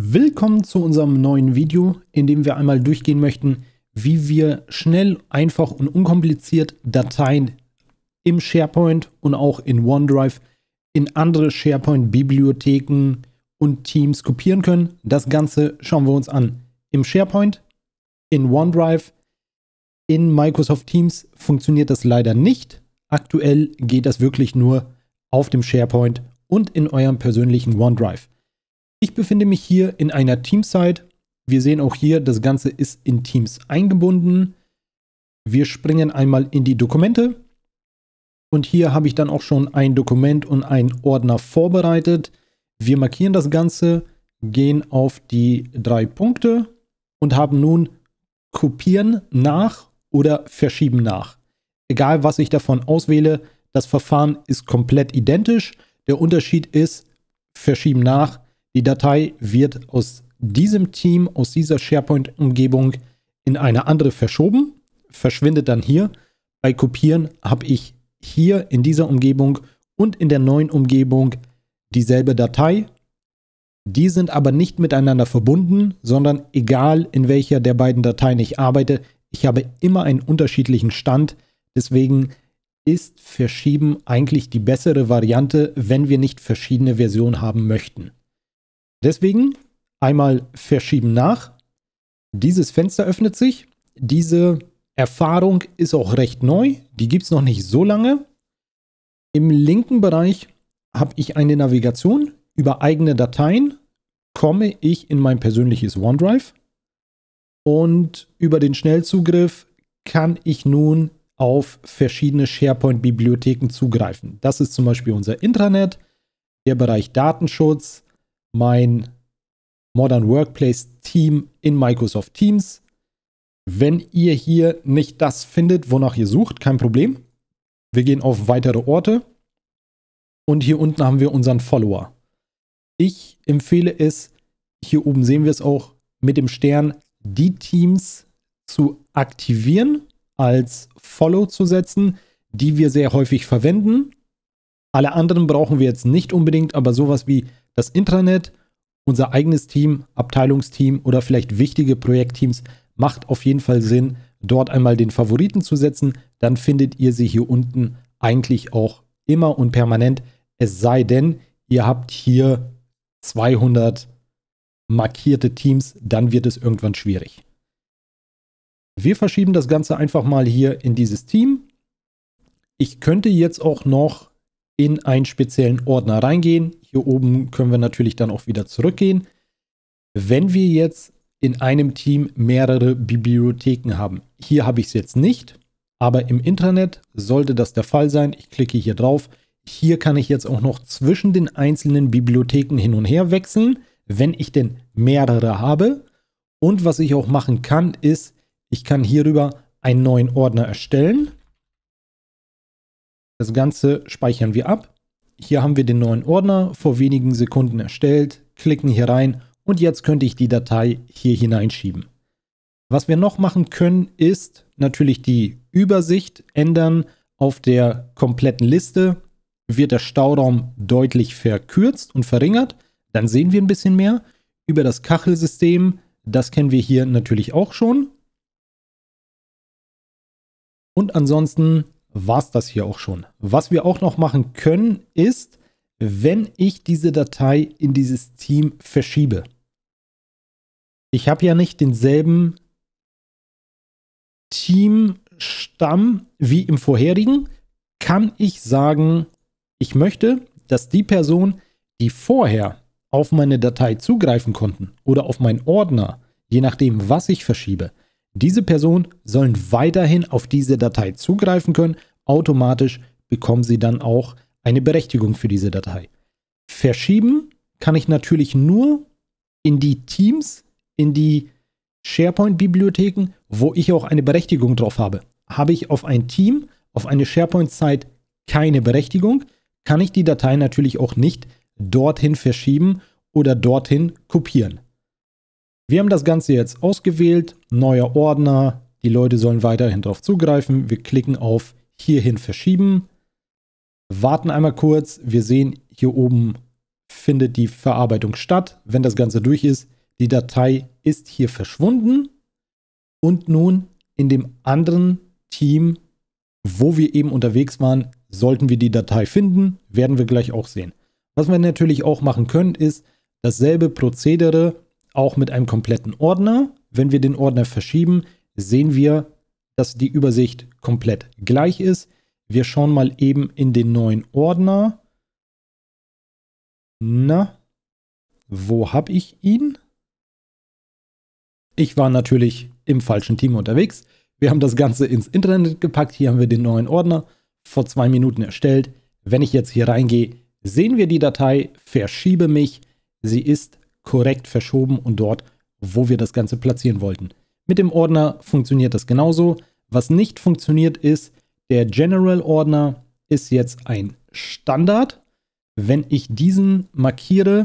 Willkommen zu unserem neuen Video, in dem wir einmal durchgehen möchten, wie wir schnell, einfach und unkompliziert Dateien im SharePoint und auch in OneDrive in andere SharePoint-Bibliotheken und Teams kopieren können. Das Ganze schauen wir uns an. Im SharePoint, in OneDrive, in Microsoft Teams funktioniert das leider nicht. Aktuell geht das wirklich nur auf dem SharePoint und in eurem persönlichen OneDrive. Ich befinde mich hier in einer Teamsite. Wir sehen auch hier, das Ganze ist in Teams eingebunden. Wir springen einmal in die Dokumente. Und hier habe ich dann auch schon ein Dokument und einen Ordner vorbereitet. Wir markieren das Ganze, gehen auf die drei Punkte und haben nun Kopieren nach oder Verschieben nach. Egal, was ich davon auswähle, das Verfahren ist komplett identisch. Der Unterschied ist, Verschieben nach die Datei wird aus diesem Team, aus dieser SharePoint-Umgebung in eine andere verschoben, verschwindet dann hier. Bei Kopieren habe ich hier in dieser Umgebung und in der neuen Umgebung dieselbe Datei. Die sind aber nicht miteinander verbunden, sondern egal in welcher der beiden Dateien ich arbeite, ich habe immer einen unterschiedlichen Stand. Deswegen ist Verschieben eigentlich die bessere Variante, wenn wir nicht verschiedene Versionen haben möchten. Deswegen einmal verschieben nach. Dieses Fenster öffnet sich. Diese Erfahrung ist auch recht neu. Die gibt es noch nicht so lange. Im linken Bereich habe ich eine Navigation über eigene Dateien. Komme ich in mein persönliches OneDrive und über den Schnellzugriff kann ich nun auf verschiedene SharePoint-Bibliotheken zugreifen. Das ist zum Beispiel unser Intranet, der Bereich Datenschutz, mein Modern Workplace Team in Microsoft Teams. Wenn ihr hier nicht das findet, wonach ihr sucht, kein Problem. Wir gehen auf weitere Orte und hier unten haben wir unseren Follower. Ich empfehle es, hier oben sehen wir es auch, mit dem Stern die Teams zu aktivieren, als Follow zu setzen, die wir sehr häufig verwenden. Alle anderen brauchen wir jetzt nicht unbedingt, aber sowas wie das Intranet, unser eigenes Team, Abteilungsteam oder vielleicht wichtige Projektteams macht auf jeden Fall Sinn, dort einmal den Favoriten zu setzen. Dann findet ihr sie hier unten eigentlich auch immer und permanent. Es sei denn, ihr habt hier 200 markierte Teams, dann wird es irgendwann schwierig. Wir verschieben das Ganze einfach mal hier in dieses Team. Ich könnte jetzt auch noch in einen speziellen Ordner reingehen. Hier oben können wir natürlich dann auch wieder zurückgehen. Wenn wir jetzt in einem Team mehrere Bibliotheken haben, hier habe ich es jetzt nicht, aber im Intranet sollte das der Fall sein. Ich klicke hier drauf. Hier kann ich jetzt auch noch zwischen den einzelnen Bibliotheken hin und her wechseln, wenn ich denn mehrere habe. Und was ich auch machen kann, ist, ich kann hierüber einen neuen Ordner erstellen. Das Ganze speichern wir ab. Hier haben wir den neuen Ordner vor wenigen Sekunden erstellt, klicken hier rein und jetzt könnte ich die Datei hier hineinschieben. Was wir noch machen können, ist natürlich die Übersicht ändern auf der kompletten Liste. Wird der Stauraum deutlich verkürzt und verringert, dann sehen wir ein bisschen mehr. Über das Kachelsystem, das kennen wir hier natürlich auch schon. Und ansonsten war es das hier auch schon. Was wir auch noch machen können, ist, wenn ich diese Datei in dieses Team verschiebe. Ich habe ja nicht denselben Teamstamm wie im vorherigen, kann ich sagen, ich möchte, dass die Person, die vorher auf meine Datei zugreifen konnten oder auf meinen Ordner, je nachdem, was ich verschiebe, diese Personen sollen weiterhin auf diese Datei zugreifen können. Automatisch bekommen sie dann auch eine Berechtigung für diese Datei. Verschieben kann ich natürlich nur in die Teams, in die SharePoint-Bibliotheken, wo ich auch eine Berechtigung drauf habe. Habe ich auf ein Team, auf eine SharePoint-Site keine Berechtigung, kann ich die Datei natürlich auch nicht dorthin verschieben oder dorthin kopieren. Wir haben das Ganze jetzt ausgewählt, neuer Ordner, die Leute sollen weiterhin darauf zugreifen. Wir klicken auf hierhin verschieben, warten einmal kurz, wir sehen hier oben findet die Verarbeitung statt. Wenn das Ganze durch ist, die Datei ist hier verschwunden und nun in dem anderen Team, wo wir eben unterwegs waren, sollten wir die Datei finden, werden wir gleich auch sehen. Was wir natürlich auch machen können, ist dasselbe Prozedere auch mit einem kompletten Ordner. Wenn wir den Ordner verschieben, sehen wir, dass die Übersicht komplett gleich ist. Wir schauen mal eben in den neuen Ordner. Na, wo habe ich ihn? Ich war natürlich im falschen Team unterwegs. Wir haben das Ganze ins Internet gepackt. Hier haben wir den neuen Ordner vor zwei Minuten erstellt. Wenn ich jetzt hier reingehe, sehen wir die Datei, verschiebe mich. Sie ist korrekt verschoben und dort, wo wir das Ganze platzieren wollten. Mit dem Ordner funktioniert das genauso. Was nicht funktioniert ist, der General-Ordner ist jetzt ein Standard. Wenn ich diesen markiere,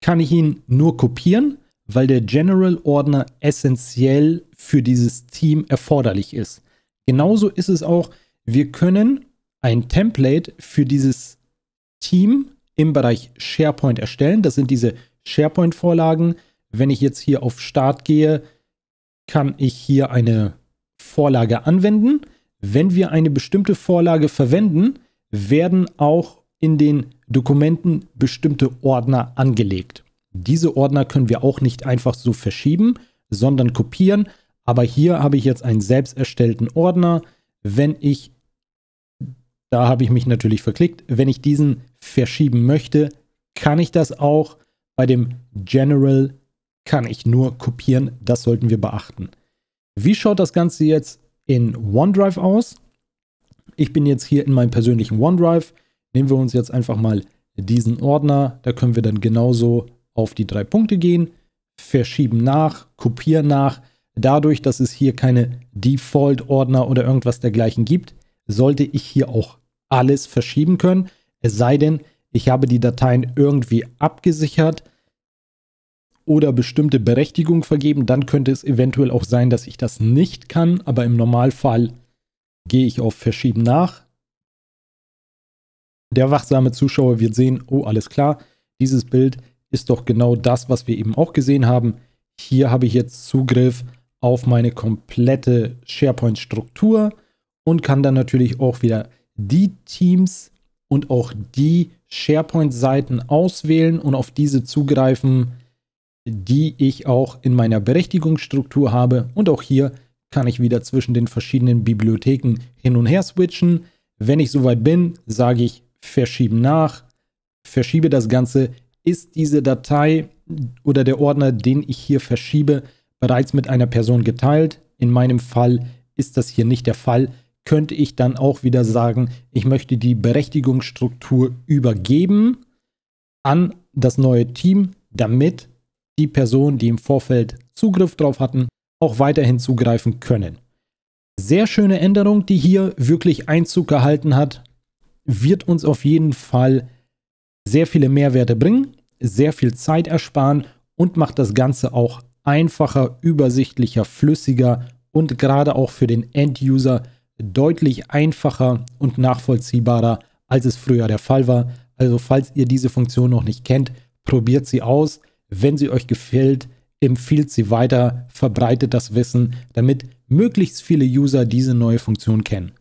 kann ich ihn nur kopieren, weil der General-Ordner essentiell für dieses Team erforderlich ist. Genauso ist es auch, wir können ein Template für dieses Team im Bereich SharePoint erstellen. Das sind diese SharePoint-Vorlagen. Wenn ich jetzt hier auf Start gehe, kann ich hier eine Vorlage anwenden. Wenn wir eine bestimmte Vorlage verwenden, werden auch in den Dokumenten bestimmte Ordner angelegt. Diese Ordner können wir auch nicht einfach so verschieben, sondern kopieren. Aber hier habe ich jetzt einen selbst erstellten Ordner. Wenn ich, da habe ich mich natürlich verklickt, wenn ich diesen verschieben möchte, kann ich das auch. Bei dem General kann ich nur kopieren. Das sollten wir beachten. Wie schaut das Ganze jetzt in OneDrive aus? Ich bin jetzt hier in meinem persönlichen OneDrive. Nehmen wir uns jetzt einfach mal diesen Ordner. Da können wir dann genauso auf die drei Punkte gehen, verschieben nach, kopieren nach. Dadurch, dass es hier keine Default-Ordner oder irgendwas dergleichen gibt, sollte ich hier auch alles verschieben können. Es sei denn, ich habe die Dateien irgendwie abgesichert oder bestimmte Berechtigung vergeben, dann könnte es eventuell auch sein, dass ich das nicht kann, aber im Normalfall gehe ich auf Verschieben nach. Der wachsame Zuschauer wird sehen, oh alles klar, dieses Bild ist doch genau das, was wir eben auch gesehen haben. Hier habe ich jetzt Zugriff auf meine komplette SharePoint-Struktur und kann dann natürlich auch wieder die Teams und auch die SharePoint-Seiten auswählen und auf diese zugreifen, die ich auch in meiner Berechtigungsstruktur habe. Und auch hier kann ich wieder zwischen den verschiedenen Bibliotheken hin und her switchen. Wenn ich soweit bin, sage ich verschieben nach, verschiebe das Ganze. Ist diese Datei oder der Ordner, den ich hier verschiebe, bereits mit einer Person geteilt? In meinem Fall ist das hier nicht der Fall könnte ich dann auch wieder sagen, ich möchte die Berechtigungsstruktur übergeben an das neue Team, damit die Personen, die im Vorfeld Zugriff drauf hatten, auch weiterhin zugreifen können. Sehr schöne Änderung, die hier wirklich Einzug gehalten hat, wird uns auf jeden Fall sehr viele Mehrwerte bringen, sehr viel Zeit ersparen und macht das Ganze auch einfacher, übersichtlicher, flüssiger und gerade auch für den End-User deutlich einfacher und nachvollziehbarer, als es früher der Fall war. Also falls ihr diese Funktion noch nicht kennt, probiert sie aus. Wenn sie euch gefällt, empfiehlt sie weiter, verbreitet das Wissen, damit möglichst viele User diese neue Funktion kennen.